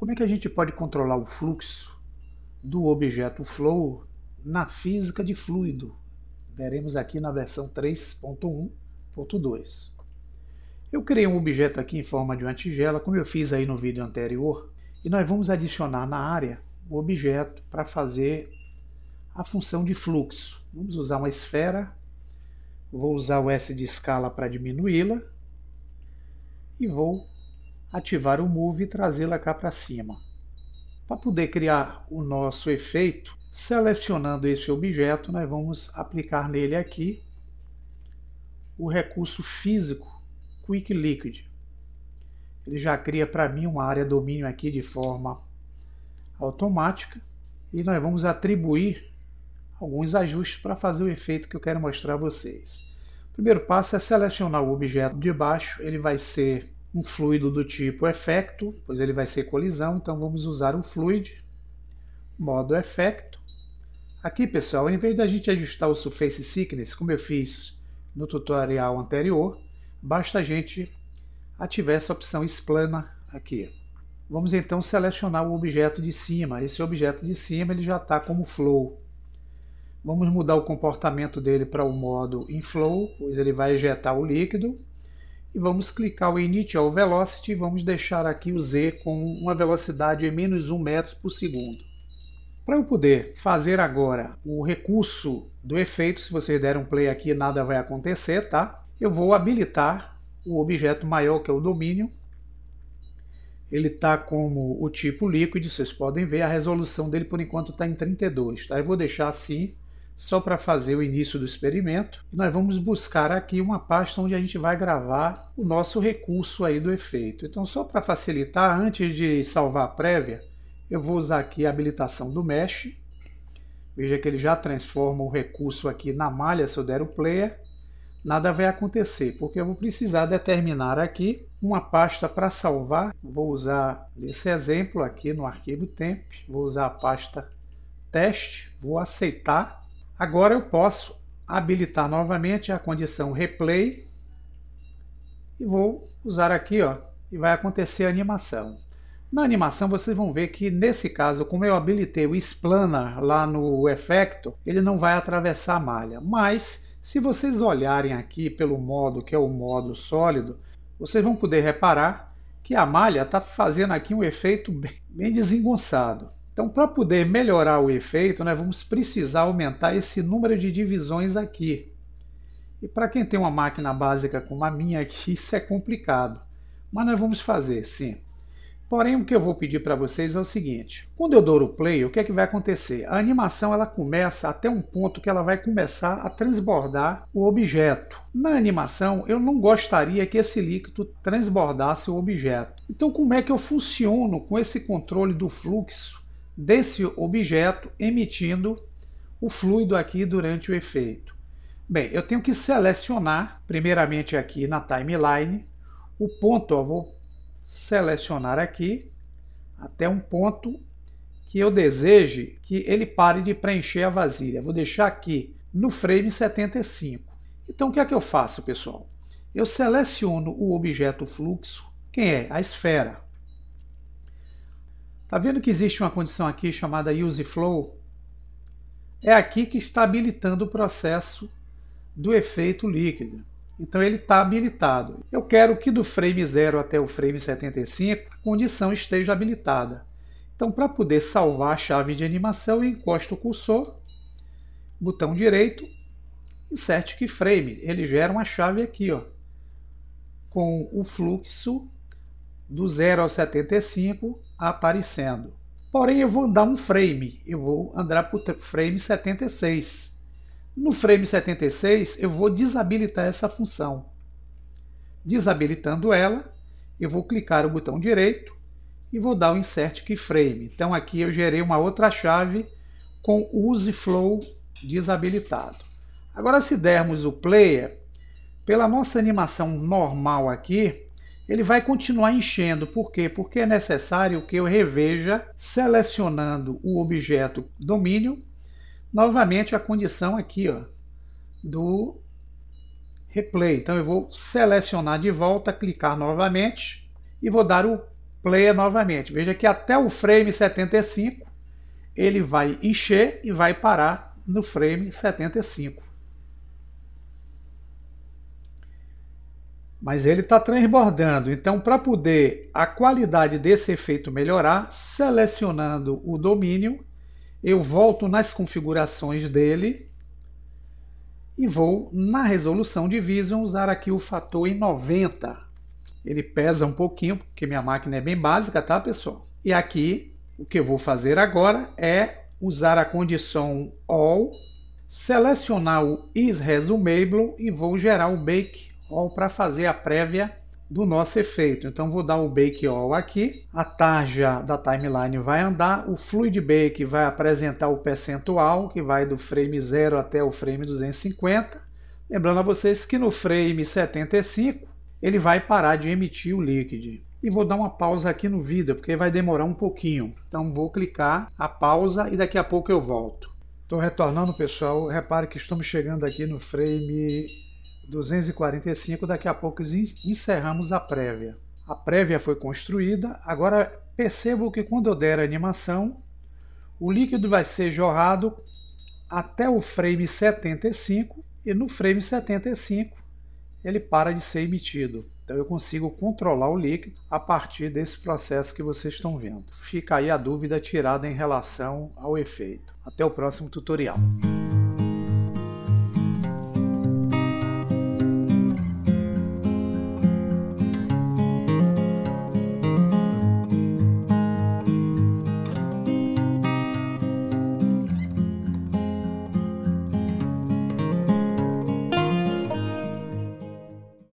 Como é que a gente pode controlar o fluxo do objeto flow na física de fluido? Veremos aqui na versão 3.1.2. Eu criei um objeto aqui em forma de uma tigela, como eu fiz aí no vídeo anterior, e nós vamos adicionar na área o objeto para fazer a função de fluxo. Vamos usar uma esfera, vou usar o S de escala para diminuí-la, e vou ativar o Move e trazê-la cá para cima. Para poder criar o nosso efeito, selecionando esse objeto, nós vamos aplicar nele aqui o recurso físico Quick Liquid. Ele já cria para mim uma área domínio aqui de forma automática e nós vamos atribuir alguns ajustes para fazer o efeito que eu quero mostrar a vocês. O primeiro passo é selecionar o objeto de baixo, ele vai ser um fluido do tipo efeito pois ele vai ser colisão, então vamos usar o fluid, modo efeito Aqui, pessoal, em vez da gente ajustar o surface sickness, como eu fiz no tutorial anterior, basta a gente ativar essa opção explana aqui. Vamos então selecionar o objeto de cima. Esse objeto de cima ele já está como flow. Vamos mudar o comportamento dele para o modo inflow, pois ele vai ejetar o líquido e vamos clicar o Initial é Velocity e vamos deixar aqui o Z com uma velocidade de menos 1 metros por segundo. Para eu poder fazer agora o recurso do efeito, se vocês deram um play aqui nada vai acontecer, tá? Eu vou habilitar o objeto maior que é o domínio. Ele está como o tipo líquido, vocês podem ver, a resolução dele por enquanto está em 32, tá? Eu vou deixar assim, só para fazer o início do experimento. Nós vamos buscar aqui uma pasta onde a gente vai gravar o nosso recurso aí do efeito. Então, só para facilitar, antes de salvar a prévia, eu vou usar aqui a habilitação do Mesh. Veja que ele já transforma o recurso aqui na malha, se eu der o player. Nada vai acontecer, porque eu vou precisar determinar aqui uma pasta para salvar. Vou usar esse exemplo aqui no arquivo temp, vou usar a pasta teste, vou aceitar Agora eu posso habilitar novamente a condição replay e vou usar aqui, ó, e vai acontecer a animação. Na animação vocês vão ver que nesse caso, como eu habilitei o Splanar lá no efeito, ele não vai atravessar a malha. Mas se vocês olharem aqui pelo modo que é o modo sólido, vocês vão poder reparar que a malha está fazendo aqui um efeito bem, bem desengonçado. Então, para poder melhorar o efeito, nós né, vamos precisar aumentar esse número de divisões aqui. E para quem tem uma máquina básica como a minha aqui, isso é complicado. Mas nós vamos fazer, sim. Porém, o que eu vou pedir para vocês é o seguinte. Quando eu dou o play, o que é que vai acontecer? A animação ela começa até um ponto que ela vai começar a transbordar o objeto. Na animação, eu não gostaria que esse líquido transbordasse o objeto. Então, como é que eu funciono com esse controle do fluxo desse objeto emitindo o fluido aqui durante o efeito. Bem, eu tenho que selecionar, primeiramente aqui na timeline, o ponto, ó, vou selecionar aqui até um ponto que eu deseje que ele pare de preencher a vasilha. Vou deixar aqui no frame 75. Então o que é que eu faço, pessoal? Eu seleciono o objeto fluxo, quem é? A esfera. Está vendo que existe uma condição aqui chamada use flow? É aqui que está habilitando o processo do efeito líquido. Então ele está habilitado. Eu quero que do frame 0 até o frame 75 a condição esteja habilitada. Então para poder salvar a chave de animação, eu encosto o cursor, botão direito, insert keyframe. Ele gera uma chave aqui, ó, com o fluxo do 0 ao 75 aparecendo. Porém, eu vou andar um frame, eu vou andar para o frame 76. No frame 76, eu vou desabilitar essa função. Desabilitando ela, eu vou clicar o botão direito e vou dar o Insert Keyframe. Então, aqui eu gerei uma outra chave com Use Flow desabilitado. Agora, se dermos o Player, pela nossa animação normal aqui, ele vai continuar enchendo. Por quê? Porque é necessário que eu reveja, selecionando o objeto domínio, novamente a condição aqui ó, do replay. Então eu vou selecionar de volta, clicar novamente e vou dar o play novamente. Veja que até o frame 75 ele vai encher e vai parar no frame 75. mas ele está transbordando. Então, para poder a qualidade desse efeito melhorar, selecionando o domínio, eu volto nas configurações dele e vou na resolução de Vision usar aqui o fator em 90. Ele pesa um pouquinho, porque minha máquina é bem básica, tá, pessoal? E aqui, o que eu vou fazer agora é usar a condição All, selecionar o Is Resumable e vou gerar o Bake all para fazer a prévia do nosso efeito. Então vou dar o bake all aqui, a tarja da timeline vai andar, o fluid bake vai apresentar o percentual que vai do frame 0 até o frame 250. Lembrando a vocês que no frame 75 ele vai parar de emitir o líquido. E vou dar uma pausa aqui no vídeo, porque vai demorar um pouquinho. Então vou clicar a pausa e daqui a pouco eu volto. Estou retornando, pessoal. Repare que estamos chegando aqui no frame 245, daqui a pouco encerramos a prévia. A prévia foi construída, agora percebo que quando eu der a animação, o líquido vai ser jorrado até o frame 75 e no frame 75 ele para de ser emitido. Então eu consigo controlar o líquido a partir desse processo que vocês estão vendo. Fica aí a dúvida tirada em relação ao efeito. Até o próximo tutorial.